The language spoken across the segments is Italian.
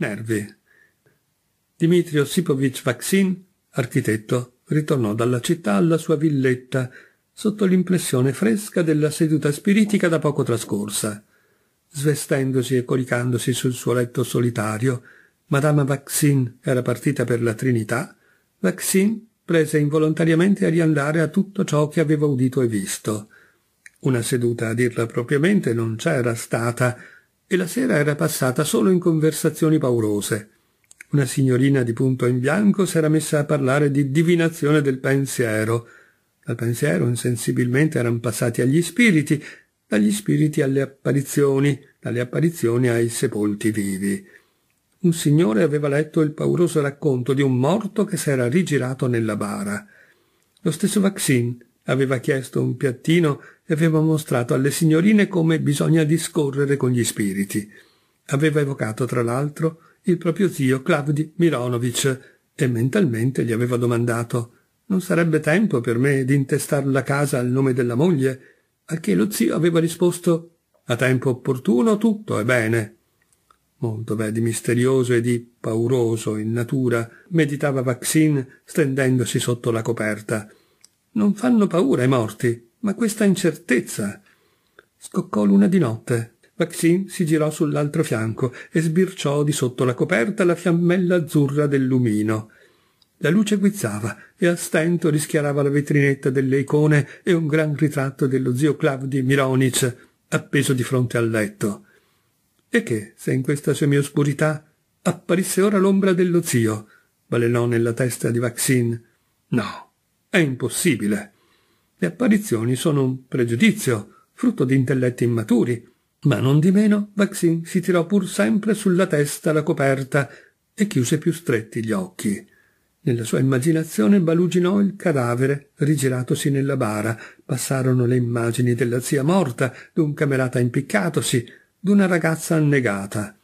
Nervi. Dmitri Osipovich Vaksin, architetto, ritornò dalla città alla sua villetta sotto l'impressione fresca della seduta spiritica da poco trascorsa. Svestendosi e coricandosi sul suo letto solitario, Madame Vaxin era partita per la Trinità, Vaxin prese involontariamente a riandare a tutto ciò che aveva udito e visto. Una seduta, a dirla propriamente, non c'era stata, e la sera era passata solo in conversazioni paurose. Una signorina di punto in bianco s'era messa a parlare di divinazione del pensiero. Dal pensiero insensibilmente eran passati agli spiriti, dagli spiriti alle apparizioni, dalle apparizioni ai sepolti vivi. Un signore aveva letto il pauroso racconto di un morto che s'era rigirato nella bara. Lo stesso Vaccin Aveva chiesto un piattino e aveva mostrato alle signorine come bisogna discorrere con gli spiriti. Aveva evocato, tra l'altro, il proprio zio Klavdi Mironovic e mentalmente gli aveva domandato «Non sarebbe tempo per me di intestar la casa al nome della moglie?» a che lo zio aveva risposto «A tempo opportuno tutto è bene». Molto v'è di misterioso e di pauroso in natura, meditava Vaxin stendendosi sotto la coperta. Non fanno paura i morti, ma questa incertezza. Scoccò l'una di notte. Maxine si girò sull'altro fianco e sbirciò di sotto la coperta la fiammella azzurra del lumino. La luce guizzava e a stento rischiarava la vetrinetta delle icone e un gran ritratto dello zio Clavdi Mironic appeso di fronte al letto. E che, se in questa semioscurità apparisse ora l'ombra dello zio, balenò nella testa di Maxine. No, è impossibile. Le apparizioni sono un pregiudizio, frutto di intelletti immaturi, ma non di meno Vaxin si tirò pur sempre sulla testa la coperta e chiuse più stretti gli occhi. Nella sua immaginazione baluginò il cadavere rigiratosi nella bara, passarono le immagini della zia morta, d'un camerata impiccatosi, d'una ragazza annegata.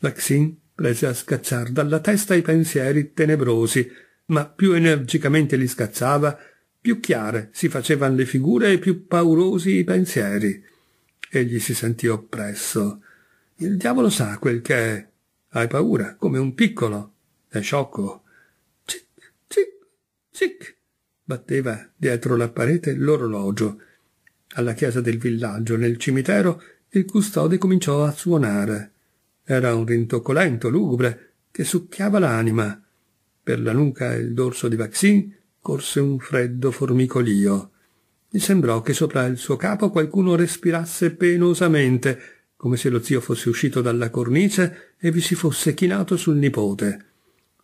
Vaxin prese a scacciar dalla testa i pensieri tenebrosi, ma più energicamente li scacciava, più chiare si facevano le figure e più paurosi i pensieri. Egli si sentì oppresso. Il diavolo sa quel che è. Hai paura, come un piccolo. È sciocco. Cic, cic, cic. Batteva dietro la parete l'orologio. Alla chiesa del villaggio, nel cimitero, il custode cominciò a suonare. Era un rintocco lento, lugubre, che succhiava l'anima. Per la nuca e il dorso di Vaxin corse un freddo formicolio. Gli sembrò che sopra il suo capo qualcuno respirasse penosamente, come se lo zio fosse uscito dalla cornice e vi si fosse chinato sul nipote.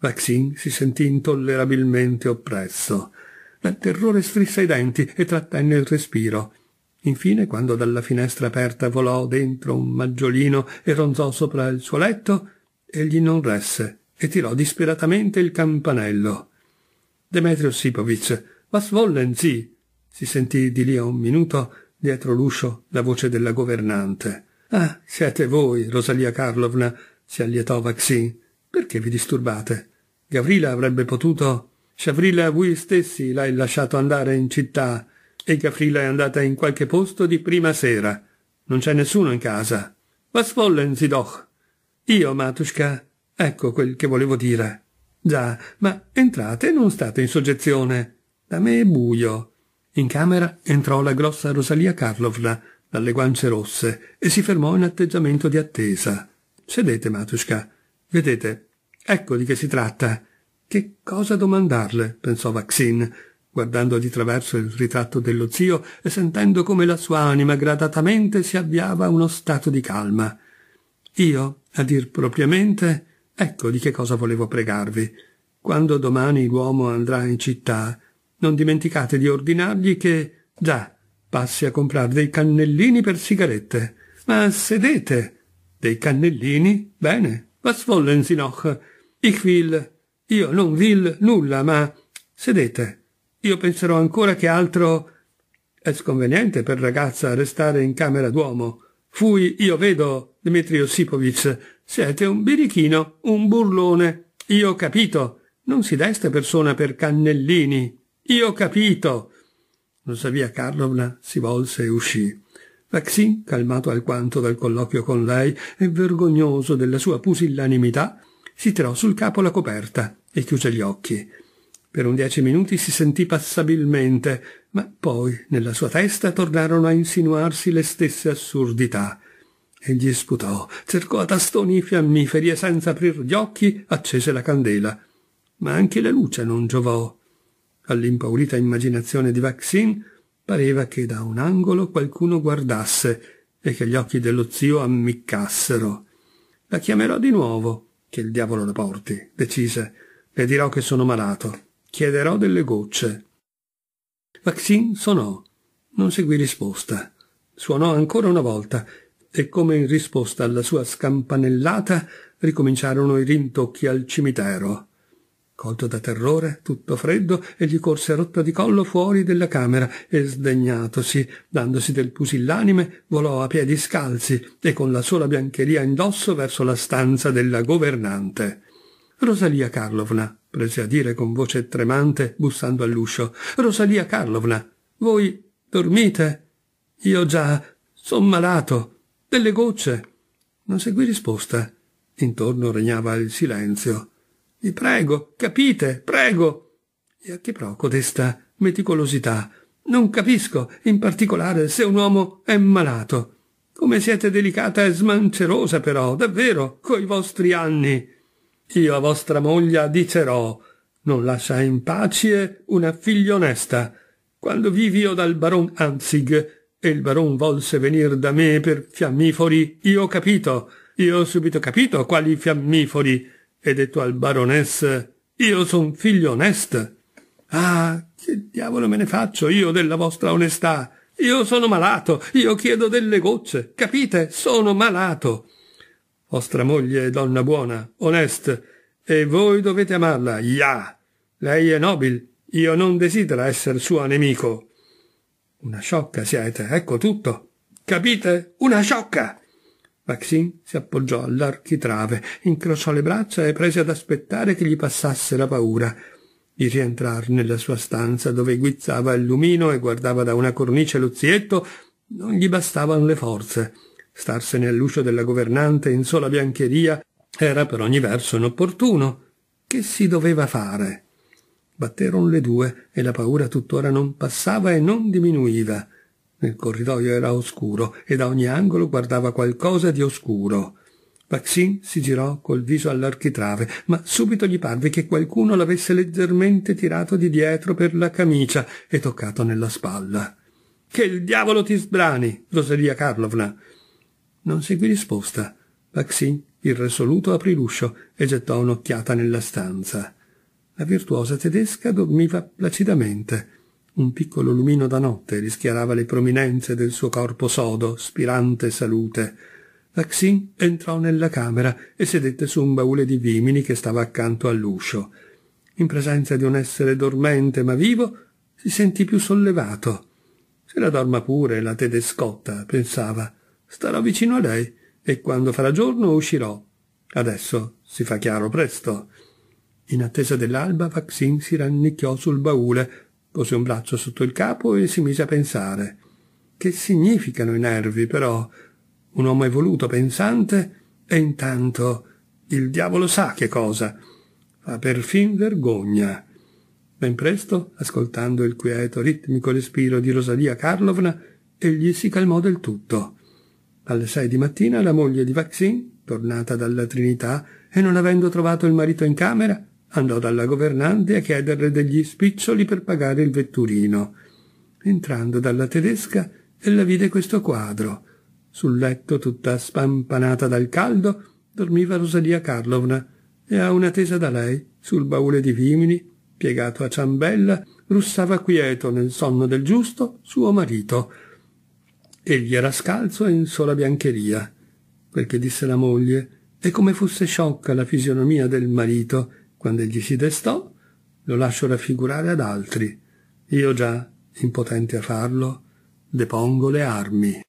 Vaxin si sentì intollerabilmente oppresso. Dal terrore strisse i denti e trattenne il respiro. Infine, quando dalla finestra aperta volò dentro un maggiolino e ronzò sopra il suo letto, egli non resse e tirò disperatamente il campanello. Demetrio Sipovic, was wollen Sie? Si sentì di lì a un minuto dietro l'uscio la voce della governante. Ah, siete voi, Rosalia Karlovna, si allietò Vaxin. Perché vi disturbate? Gavrila avrebbe potuto. Sciavrila voi stessi l'hai lasciato andare in città e Gavrila è andata in qualche posto di prima sera. Non c'è nessuno in casa. Was wollen Sie doch? Io, Matushka, Ecco quel che volevo dire. Già, ma entrate e non state in soggezione. Da me è buio. In camera entrò la grossa Rosalia Karlovna, dalle guance rosse, e si fermò in atteggiamento di attesa. Sedete, Matushka. Vedete, ecco di che si tratta. Che cosa domandarle? pensò Vaxin, guardando di traverso il ritratto dello zio e sentendo come la sua anima gradatamente si avviava a uno stato di calma. Io, a dir propriamente, Ecco di che cosa volevo pregarvi. Quando domani l'uomo andrà in città, non dimenticate di ordinargli che, già, passi a comprare dei cannellini per sigarette. Ma sedete. Dei cannellini? Bene. Was wollen Sie noch? Ich will. Io non will nulla, ma sedete. Io penserò ancora che altro... È sconveniente per ragazza restare in camera d'uomo. Fui, io vedo, Dmitri Osipovic. siete un birichino, un burlone. Io ho capito, non si desta persona per cannellini. Io ho capito. Rosavia Karlovna si volse e uscì. Maxim, calmato alquanto dal colloquio con lei e vergognoso della sua pusillanimità, si tirò sul capo la coperta e chiuse gli occhi. Per un dieci minuti si sentì passabilmente, ma poi nella sua testa tornarono a insinuarsi le stesse assurdità. Egli sputò, cercò a tastoni i fiammiferi e senza aprir gli occhi accese la candela. Ma anche la luce non giovò. All'impaurita immaginazione di Vaccin pareva che da un angolo qualcuno guardasse e che gli occhi dello zio ammiccassero. La chiamerò di nuovo, che il diavolo la porti, decise. Le dirò che sono malato. Chiederò delle gocce. Maxine sonò. Non seguì risposta. Suonò ancora una volta e come in risposta alla sua scampanellata ricominciarono i rintocchi al cimitero. Colto da terrore, tutto freddo, egli corse a rotta di collo fuori della camera e, sdegnatosi, dandosi del pusillanime, volò a piedi scalzi e con la sola biancheria indosso verso la stanza della governante. Rosalia Karlovna prese a dire con voce tremante, bussando all'uscio. Rosalia Karlovna, voi dormite? Io già son malato. Delle gocce. Non seguì risposta. Intorno regnava il silenzio. Vi prego, capite, prego. E a che pro codesta meticolosità? Non capisco, in particolare, se un uomo è malato. Come siete delicata e smancerosa, però, davvero, coi vostri anni. Io a vostra moglie dicerò non lascia in pace una figlia onesta. Quando vivi io dal baron Anzig e il baron volse venir da me per fiammifori, io ho capito, io ho subito capito quali fiammifori, e detto al baroness, io son figlio onesto. Ah, che diavolo me ne faccio io della vostra onestà? Io sono malato, io chiedo delle gocce, capite? Sono malato. Vostra moglie è donna buona, onesta, e voi dovete amarla, ya! Yeah. Lei è nobile, io non desidero essere suo nemico. Una sciocca siete, ecco tutto. Capite? Una sciocca! Maxine si appoggiò all'architrave, incrociò le braccia e prese ad aspettare che gli passasse la paura di rientrare nella sua stanza dove guizzava il lumino e guardava da una cornice lo zietto, non gli bastavano le forze. Starsene all'uscio della governante in sola biancheria era per ogni verso inopportuno. Che si doveva fare? Batteron le due e la paura tuttora non passava e non diminuiva. Nel corridoio era oscuro e da ogni angolo guardava qualcosa di oscuro. Maxine si girò col viso all'architrave, ma subito gli parve che qualcuno l'avesse leggermente tirato di dietro per la camicia e toccato nella spalla. Che il diavolo ti sbrani, Roselia Karlovna! Non seguì risposta. Baxi, irresoluto, aprì l'uscio e gettò un'occhiata nella stanza. La virtuosa tedesca dormiva placidamente. Un piccolo lumino da notte rischiarava le prominenze del suo corpo sodo, spirante salute. Maxine entrò nella camera e sedette su un baule di vimini che stava accanto all'uscio. In presenza di un essere dormente ma vivo, si sentì più sollevato. Se la dorma pure la tedescotta, pensava starò vicino a lei e quando farà giorno uscirò. Adesso si fa chiaro presto. In attesa dell'alba Vaxin si rannicchiò sul baule, pose un braccio sotto il capo e si mise a pensare. Che significano i nervi, però? Un uomo evoluto, pensante, e intanto il diavolo sa che cosa. Fa perfin vergogna. Ben presto, ascoltando il quieto, ritmico respiro di Rosalia Karlovna, egli si calmò del tutto. Alle sei di mattina la moglie di Vaccin, tornata dalla Trinità e non avendo trovato il marito in camera, andò dalla governante a chiederle degli spiccioli per pagare il vetturino. Entrando dalla tedesca, ella vide questo quadro. Sul letto, tutta spampanata dal caldo, dormiva Rosalia Karlovna e a una tesa da lei, sul baule di vimini, piegato a ciambella, russava quieto nel sonno del giusto suo marito, Egli era scalzo e in sola biancheria, quel che disse la moglie, e come fosse sciocca la fisionomia del marito quando egli si destò, lo lascio raffigurare ad altri. Io già, impotente a farlo, depongo le armi.